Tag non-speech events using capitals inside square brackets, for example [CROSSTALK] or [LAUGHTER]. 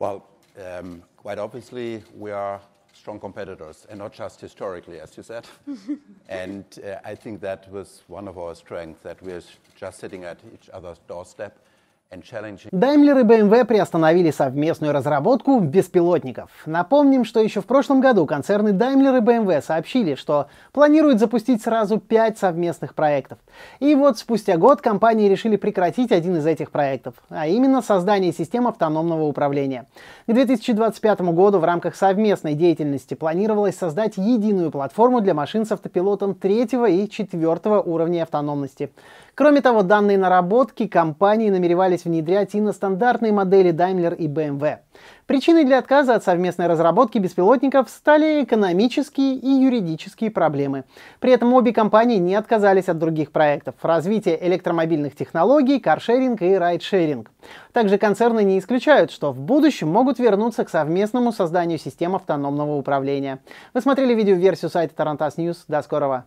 Well, um, quite obviously, we are strong competitors, and not just historically, as you said. [LAUGHS] And uh, I think that was one of our strengths, that we're just sitting at each other's doorstep Даймлер и BMW приостановили совместную разработку беспилотников. Напомним, что еще в прошлом году концерны Даймлер и BMW сообщили, что планируют запустить сразу пять совместных проектов. И вот спустя год компании решили прекратить один из этих проектов, а именно создание систем автономного управления. К 2025 году в рамках совместной деятельности планировалось создать единую платформу для машин с автопилотом третьего и четвертого уровня автономности. Кроме того, данные наработки компании намеревались внедрять и на стандартные модели Daimler и BMW. Причиной для отказа от совместной разработки беспилотников стали экономические и юридические проблемы. При этом обе компании не отказались от других проектов – развития электромобильных технологий, каршеринг и райдшеринг. Также концерны не исключают, что в будущем могут вернуться к совместному созданию систем автономного управления. Вы смотрели видео версию сайта Tarantas News. До скорого!